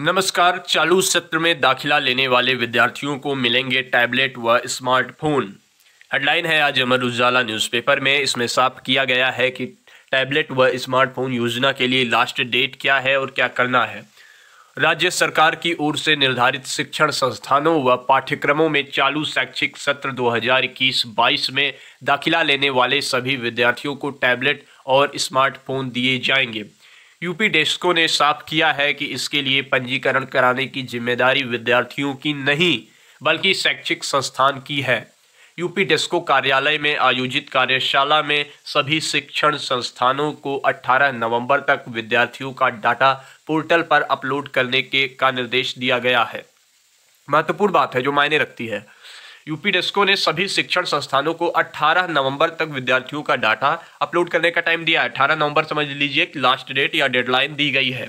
नमस्कार चालू सत्र में दाखिला लेने वाले विद्यार्थियों को मिलेंगे टैबलेट व स्मार्टफोन हेडलाइन है आज अमर उजाला न्यूज़पेपर में इसमें साफ किया गया है कि टैबलेट व स्मार्टफोन योजना के लिए लास्ट डेट क्या है और क्या करना है राज्य सरकार की ओर से निर्धारित शिक्षण संस्थानों व पाठ्यक्रमों में चालू शैक्षिक सत्र 2021-22 में दाखिला लेने वाले सभी विद्यार्थियों को टैबलेट और स्मार्टफोन दिए जाएंगे यूपी डेस्को ने साफ किया है कि इसके लिए पंजीकरण कराने की जिम्मेदारी विद्यार्थियों की नहीं बल्कि शैक्षिक संस्थान की है यूपी डेस्को कार्यालय में आयोजित कार्यशाला में सभी शिक्षण संस्थानों को 18 नवंबर तक विद्यार्थियों का डाटा पोर्टल पर अपलोड करने के का निर्देश दिया गया है महत्वपूर्ण बात है जो मायने रखती है यूपी डेस्को ने सभी शिक्षण संस्थानों को 18 नवंबर तक विद्यार्थियों का डाटा अपलोड करने का टाइम दिया है 18 नवंबर समझ लीजिए कि लास्ट डेट या डेडलाइन दी गई है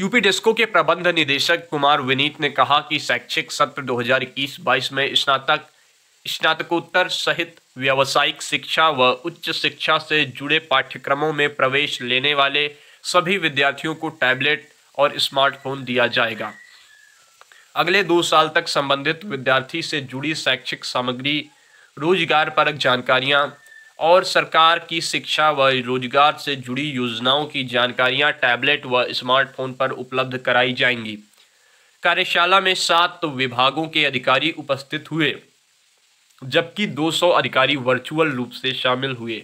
यूपी डेस्को के प्रबंध निदेशक कुमार विनीत ने कहा कि शैक्षिक सत्र 2021-22 में स्नातक स्नातकोत्तर सहित व्यावसायिक शिक्षा व उच्च शिक्षा से जुड़े पाठ्यक्रमों में प्रवेश लेने वाले सभी विद्यार्थियों को टैबलेट और स्मार्टफोन दिया जाएगा अगले दो साल तक संबंधित विद्यार्थी से जुड़ी शैक्षिक सामग्री रोजगार परक जानकारियाँ और सरकार की शिक्षा व रोजगार से जुड़ी योजनाओं की जानकारियाँ टैबलेट व स्मार्टफोन पर उपलब्ध कराई जाएंगी कार्यशाला में सात विभागों के अधिकारी उपस्थित हुए जबकि 200 अधिकारी वर्चुअल रूप से शामिल हुए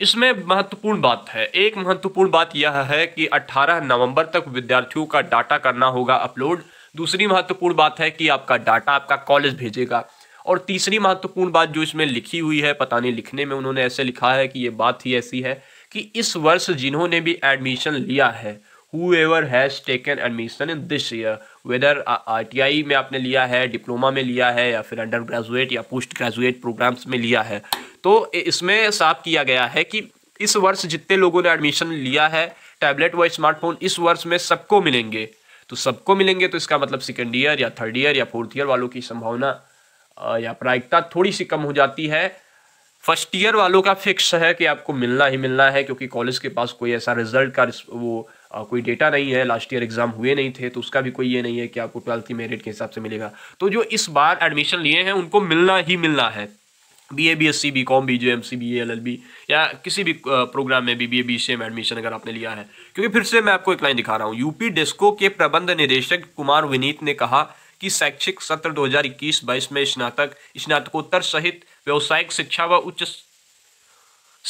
इसमें महत्वपूर्ण बात है एक महत्वपूर्ण बात यह है कि 18 नवंबर तक विद्यार्थियों का डाटा करना होगा अपलोड दूसरी महत्वपूर्ण बात है कि आपका डाटा आपका कॉलेज भेजेगा और तीसरी महत्वपूर्ण बात जो इसमें लिखी हुई है पता नहीं लिखने में उन्होंने ऐसे लिखा है कि ये बात ही ऐसी है कि इस वर्ष जिन्होंने भी एडमिशन लिया है whoever has taken admission in this year whether I में आपने लिया है डिप्लोमा में लिया है या फिर अंडर ग्रेजुएट या पोस्ट ग्रेजुएट प्रोग्राम्स में लिया है तो इसमें साफ किया गया है कि इस वर्ष जितने लोगों ने एडमिशन लिया है टैबलेट व स्मार्टफोन इस वर्ष में सबको मिलेंगे तो सबको मिलेंगे तो इसका मतलब सेकेंड ईयर या थर्ड ईयर या फोर्थ ईयर वालों की संभावना या प्रायिकता थोड़ी सी कम हो जाती है फर्स्ट ईयर वालों का फिक्स है कि आपको मिलना ही मिलना है क्योंकि कॉलेज के पास कोई ऐसा रिजल्ट का वो आ, कोई डेटा नहीं है लास्ट ईयर एग्ज़ाम हुए नहीं थे तो उसका भी कोई ये नहीं है कि आपको ट्वेल्थ की मेरिट के हिसाब से मिलेगा तो जो इस बार एडमिशन लिए हैं उनको मिलना ही मिलना है B A B S C B com B G M C B L L B या किसी भी प्रोग्राम में B B A B C M admission अगर आपने लिया है क्योंकि फिर से मैं आपको एक लाइन दिखा रहा हूँ यूपी डेस्को के प्रबंध निदेशक कुमार विनीत ने कहा कि शैक्षिक सत्र 2021-22 में स्नातक स्नातकोत्तर सहित व्यावसायिक शिक्षा व उच्च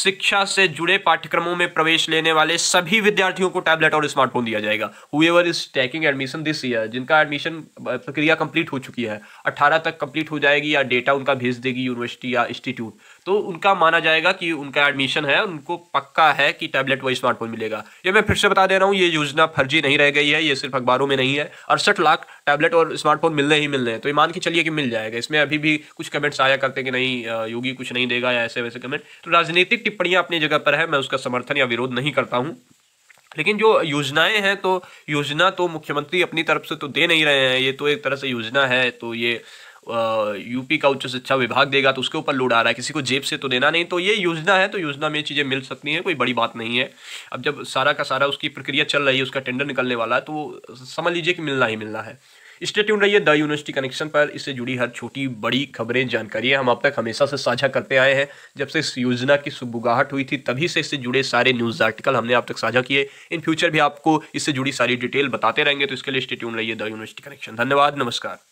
शिक्षा से जुड़े पाठ्यक्रमों में प्रवेश लेने वाले सभी विद्यार्थियों को टैबलेट और स्मार्टफोन दिया जाएगा whoever is taking admission this year जिनका एडमिशन प्रक्रिया कंप्लीट हो चुकी है 18 तक कंप्लीट हो जाएगी या डेटा उनका भेज देगी यूनिवर्सिटी या इंस्टीट्यूट तो उनका माना जाएगा कि उनका एडमिशन है उनको पक्का है कि टैबलेट व स्मार्टफोन मिलेगा ये मैं फिर से बता दे रहा हूँ ये योजना फर्जी नहीं रह गई है ये सिर्फ अखबारों में नहीं है अड़सठ लाख टैबलेट और स्मार्टफोन मिलने ही मिलने हैं तो ये मान के चलिए कि मिल जाएगा इसमें अभी भी कुछ कमेंट्स आया करते कि नहीं योगी कुछ नहीं देगा या ऐसे वैसे कमेंट तो राजनीतिक टिप्पणियाँ अपनी जगह पर है मैं उसका समर्थन या विरोध नहीं करता हूँ लेकिन जो योजनाएं हैं तो योजना तो मुख्यमंत्री अपनी तरफ से तो दे नहीं रहे हैं ये तो एक तरह से योजना है तो ये यूपी का उच्च शिक्षा विभाग देगा तो उसके ऊपर लोड आ रहा है किसी को जेब से तो देना नहीं तो ये योजना है तो योजना में चीज़ें मिल सकती हैं कोई बड़ी बात नहीं है अब जब सारा का सारा उसकी प्रक्रिया चल रही है उसका टेंडर निकलने वाला है तो समझ लीजिए कि मिलना ही मिलना है स्टेट्यून रहिए द यूनिवर्सिटी कनेक्शन पर इससे जुड़ी हर छोटी बड़ी खबरें जानकारियाँ हम आप तक हमेशा से साझा करते आए हैं जब से इस योजना की सुबुगाहट हुई थी तभी से इससे जुड़े सारे न्यूज़ आर्टिकल हमने आप तक साझा किए इन फ्यूचर भी आपको इससे जुड़ी सारी डिटेल बताते रहेंगे तो इसके लिए स्टेट्यून रहिए द यूनिवर्सिटी कनेक्शन धन्यवाद नमस्कार